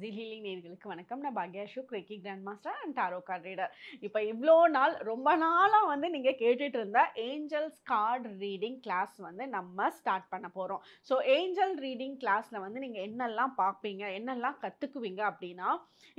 ஜிலிலி நேர்களுக்கு வணக்கம் நான் பாக்யா Ashok reiki grand master and tarot card reader இப்போ இவ்வளோ நாள் ரொம்ப நாளாக வந்து நீங்கள் கேட்டுட்டு இருந்த ஏஞ்சல்ஸ் கார்டு ரீடிங் கிளாஸ் வந்து நம்ம ஸ்டார்ட் பண்ண போகிறோம் ஸோ ஏஞ்சல் ரீடிங் கிளாஸில் வந்து நீங்கள் என்னெல்லாம் பார்ப்பீங்க என்னெல்லாம் கற்றுக்குவீங்க அப்படின்னா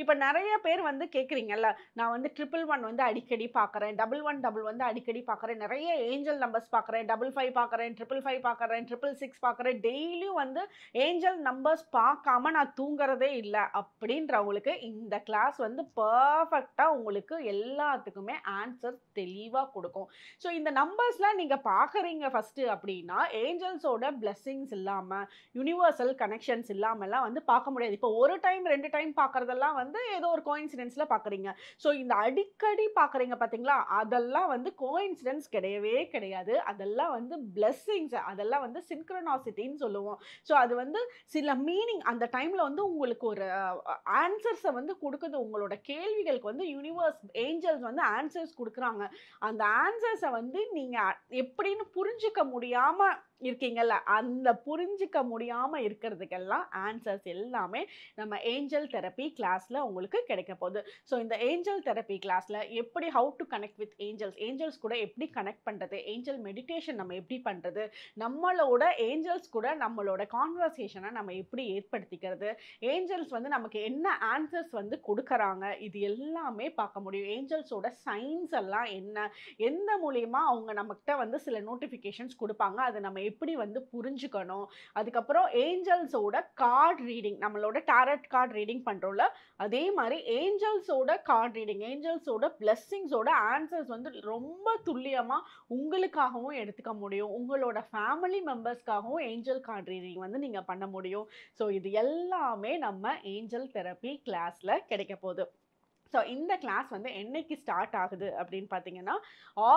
இப்போ நிறைய பேர் வந்து கேட்குறீங்கல்ல நான் வந்து ட்ரிபிள் ஒன் வந்து அடிக்கடி பார்க்குறேன் டபுள் ஒன் டபுள் வந்து அடிக்கடி பார்க்குறேன் நிறைய ஏஞ்சல் நம்பர்ஸ் பார்க்குறேன் டபுள் ஃபைவ் பார்க்குறேன் ட்ரிபிள் ஃபைவ் பார்க்குறேன் ட்ரிபிள் சிக்ஸ் பார்க்குறேன் டெய்லியும் வந்து ஏஞ்சல் நம்பர்ஸ் பார்க்காம நான் தூங்குறதே இல்லை இருக்கிறேன் அப்படின்றவங்களுக்கு இந்த கிளாஸ் வந்து பர்ஃபெக்டாக உங்களுக்கு எல்லாத்துக்குமே ஆன்சர் தெளிவாக கொடுக்கும் ஸோ இந்த நம்பர்ஸ்லாம் நீங்கள் பார்க்குறீங்க ஃபஸ்ட்டு அப்படின்னா ஏஞ்சல்ஸோட பிளெஸ்ஸிங்ஸ் இல்லாமல் யூனிவர்சல் கனெக்ஷன்ஸ் இல்லாமல்லாம் வந்து பார்க்க முடியாது இப்போ ஒரு டைம் ரெண்டு டைம் பார்க்குறதெல்லாம் வந்து ஏதோ ஒரு கோயின்சிடென்ஸில் பார்க்குறீங்க ஸோ இந்த அடிக்கடி பார்க்குறீங்க பார்த்தீங்களா அதெல்லாம் வந்து கோயின்சிடென்ஸ் கிடையவே கிடையாது அதெல்லாம் வந்து பிளெஸ்ஸிங்ஸ் அதெல்லாம் வந்து சின்க்ரனாசிட்டின்னு சொல்லுவோம் ஸோ அது வந்து சில மீனிங் அந்த டைமில் வந்து உங்களுக்கு ஒரு ஆன்சர்ஸை வந்து கொடுக்குது உங்களோட கேள்விகளுக்கு வந்து யூனிவர்ஸ் ஏஞ்சல்ஸ் வந்து ஆன்சர்ஸ் கொடுக்குறாங்க அந்த ஆன்சர்ஸை வந்து நீங்கள் எப்படின்னு புரிஞ்சுக்க முடியாமல் இருக்கீங்கல்ல அந்த புரிஞ்சிக்க முடியாமல் இருக்கிறதுக்கெல்லாம் ஆன்சர்ஸ் எல்லாமே நம்ம ஏஞ்சல் தெரப்பி கிளாஸில் உங்களுக்கு கிடைக்க போகுது ஸோ இந்த ஏஞ்சல் தெரப்பி கிளாஸில் எப்படி how to connect with angels angels கூட எப்படி கனெக்ட் பண்ணுறது ஏஞ்சல் மெடிடேஷன் நம்ம எப்படி பண்ணுறது நம்மளோட ஏஞ்சல்ஸ் கூட நம்மளோட கான்வர்சேஷனை நம்ம எப்படி ஏற்படுத்திக்கிறது ஏஞ்சல்ஸ் வந்து நமக்கு என்ன ஆன்சர்ஸ் வந்து கொடுக்குறாங்க இது எல்லாமே பார்க்க முடியும் ஏஞ்சல்ஸோட சைன்ஸ் எல்லாம் என்ன எந்த மூலியமாக அவங்க நம்மக்கிட்ட வந்து சில நோட்டிஃபிகேஷன்ஸ் கொடுப்பாங்க அதை நம்ம எப்படி வந்து புரிஞ்சுக்கணும் அதுக்கப்புறம் ஏஞ்சல்ஸோட கார்டு ரீடிங் நம்மளோட டேரட் கார்டு ரீடிங் பண்ணுறோம்ல அதே மாதிரி ஏஞ்சல்ஸோட கார்டு ரீடிங் ஏஞ்சல்ஸோட பிளெஸ்ஸிங்ஸோட ஆன்சர்ஸ் வந்து ரொம்ப துல்லியமாக உங்களுக்காகவும் எடுத்துக்க முடியும் உங்களோட ஃபேமிலி மெம்பர்ஸ்க்காகவும் ஏஞ்சல் கார்டு ரீடிங் வந்து நீங்கள் பண்ண முடியும் ஸோ இது எல்லாமே நம்ம ஏஞ்சல் தெரப்பி கிளாஸில் கிடைக்க போகுது ஸோ இந்த கிளாஸ் வந்து என்னைக்கு ஸ்டார்ட் ஆகுது அப்படின்னு பார்த்தீங்கன்னா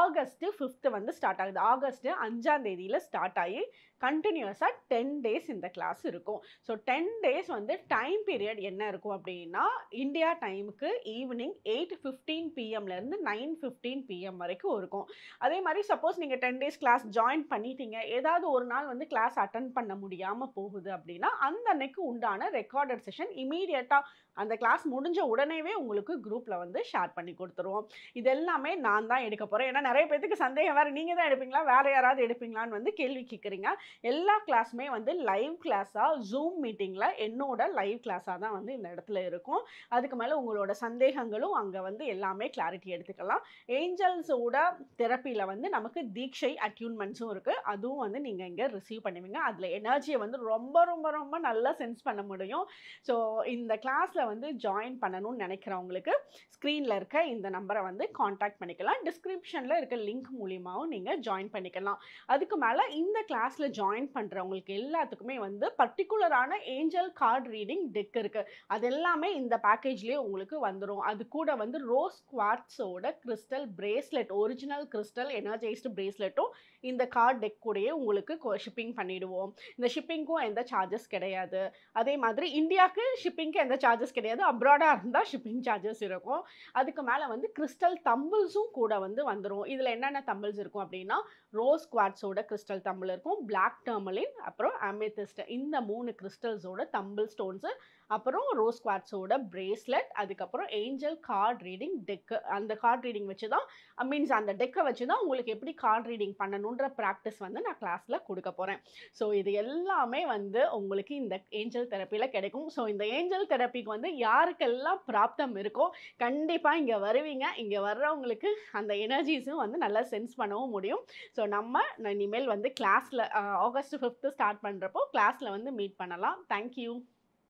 ஆகஸ்ட்டு ஃபிஃப்த்து வந்து ஸ்டார்ட் ஆகுது ஆகஸ்ட்டு அஞ்சாம் தேதியில் ஸ்டார்ட் ஆகி கண்டினியூஸாக டென் டேஸ் இந்த கிளாஸ் இருக்கும் ஸோ டென் டேஸ் வந்து டைம் பீரியட் என்ன இருக்கும் அப்படின்னா இந்தியா டைமுக்கு ஈவினிங் எயிட் ஃபிஃப்டீன் பிஎம்லேருந்து நைன் ஃபிஃப்டீன் பிஎம் வரைக்கும் இருக்கும் அதே மாதிரி சப்போஸ் நீங்கள் டென் டேஸ் கிளாஸ் ஜாயின் பண்ணிட்டீங்க ஏதாவது ஒரு நாள் வந்து கிளாஸ் அட்டன் பண்ண முடியாமல் போகுது அப்படின்னா அந்த அன்னைக்கு உண்டான ரெக்கார்டட் செஷன் இமீடியட்டாக அந்த கிளாஸ் முடிஞ்ச உடனேவே உங்களுக்கு குரூப்பில் வந்து ஷேர் பண்ணி கொடுத்துருவோம் இது எல்லாமே நான் தான் எடுக்க போகிறேன் ஏன்னா நிறைய பேத்துக்கு சந்தேகம் வேறு நீங்கள் தான் எடுப்பீங்களா வேறு யாராவது எடுப்பீங்களான்னு வந்து கேள்வி கேட்குறீங்க எல்லா கிளாஸுமே வந்து லைவ் கிளாஸாக ஜூம் மீட்டிங்கில் என்னோட லைவ் கிளாஸாக தான் வந்து இந்த இடத்துல இருக்கும் அதுக்கு மேலே உங்களோட சந்தேகங்களும் அங்கே வந்து எல்லாமே கிளாரிட்டி எடுத்துக்கலாம் ஏஞ்சல்ஸோட தெரப்பியில் வந்து நமக்கு தீட்சை அட்யூன்மெண்ட்ஸும் இருக்குது அதுவும் வந்து நீங்கள் இங்கே ரிசீவ் பண்ணுவீங்க அதில் எனர்ஜியை வந்து ரொம்ப ரொம்ப ரொம்ப நல்லா சென்ஸ் பண்ண முடியும் ஸோ இந்த கிளாஸில் வந்து ஜாயின் பண்ணணும்னு நினைக்கிறவங்களுக்கு உங்களுக்கு ஸ்க்ரீனில் இருக்க இந்த நம்பரை வந்து காண்டாக்ட் பண்ணிக்கலாம் டிஸ்கிரிப்ஷனில் இருக்க லிங்க் மூலியமாகவும் நீங்கள் ஜாயின் பண்ணிக்கலாம் அதுக்கு மேலே இந்த கிளாஸில் ஜாயின் பண்ணுறவங்களுக்கு எல்லாத்துக்குமே வந்து பர்டிகுலரான ஏஞ்சல் கார்டு ரீடிங் டெக் இருக்குது அது எல்லாமே இந்த பேக்கேஜ்லேயே உங்களுக்கு வந்துடும் அது கூட வந்து ரோஸ் குவார்ட்ஸோட crystal bracelet original crystal energised பிரேஸ்லெட்டும் இந்த கார்டு டெக் கூடயே உங்களுக்கு ஷிப்பிங் பண்ணிவிடுவோம் இந்த ஷிப்பிங்க்கும் எந்த சார்ஜஸ் கிடையாது அதே மாதிரி இந்தியாவுக்கு ஷிப்பிங்க்கு எந்த சார்ஜஸ் கிடையாது அப்ராடாக இருந்தால் ஷிப்பிங் சார்ஜஸ் இருக்கும் அதுக்கு மேலே வந்து கிறிஸ்டல் தம்பிள்ஸும் கூட வந்து வந்துடும் இதில் என்னென்ன தம்பிள்ஸ் இருக்கும் அப்படின்னா ரோஸ் குவாட்ஸோட கிறிஸ்டல் தம்பிள் இருக்கும் பிளாக் டர்மலின் அப்புறம் அமேத்திஸ்ட் இந்த மூணு கிறிஸ்டல்ஸோட தம்பிள் ஸ்டோன்ஸு அப்புறம் ரோஸ் குவாட்ஸோட பிரேஸ்லெட் அதுக்கப்புறம் ஏஞ்சல் கார்ட் ரீடிங் டெக்கு அந்த கார்ட் ரீடிங் வச்சு தான் மீன்ஸ் அந்த டெக்கை வச்சு தான் உங்களுக்கு எப்படி கார்ட் ரீடிங் பண்ணணுன்ற ப்ராக்டிஸ் வந்து நான் கிளாஸில் கொடுக்க போகிறேன் ஸோ இது எல்லாமே வந்து உங்களுக்கு இந்த ஏஞ்சல் தெரப்பியில் கிடைக்கும் ஸோ இந்த ஏஞ்சல் தெரப்பிக்கு வந்து யாருக்கெல்லாம் பிராப்தம் இருக்கோ கண்டிப்பாக இங்கே வருவீங்க இங்கே வர்றவங்களுக்கு அந்த எனர்ஜிஸும் வந்து நல்லா சென்ஸ் பண்ணவும் முடியும் ஸோ நம்ம இனிமேல் வந்து கிளாஸில் ஆகஸ்ட் ஃபிஃப்த்து ஸ்டார்ட் பண்ணுறப்போ கிளாஸில் வந்து மீட் பண்ணலாம் தேங்க்யூ